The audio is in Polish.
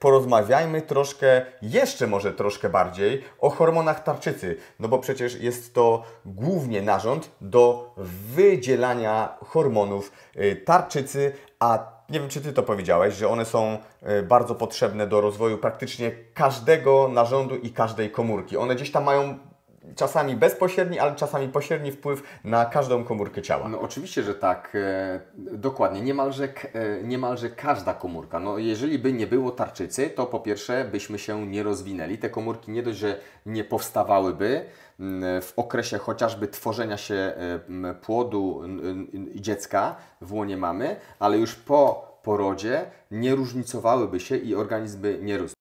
porozmawiajmy troszkę, jeszcze może troszkę bardziej, o hormonach tarczycy, no bo przecież jest to głównie narząd do wydzielania hormonów y, tarczycy, a nie wiem, czy Ty to powiedziałeś, że one są y, bardzo potrzebne do rozwoju praktycznie każdego narządu i każdej komórki. One gdzieś tam mają czasami bezpośredni, ale czasami pośredni wpływ na każdą komórkę ciała. No oczywiście, że tak. E, dokładnie. Niemalże, e, niemalże każda komórka. No jeżeli by nie było tarczycy, to po pierwsze byśmy się nie rozwinęli. Te komórki nie dość, że nie powstawałyby, mm, w okresie chociażby tworzenia się płodu dziecka w łonie mamy, ale już po porodzie nie różnicowałyby się i organizm by nie rósł.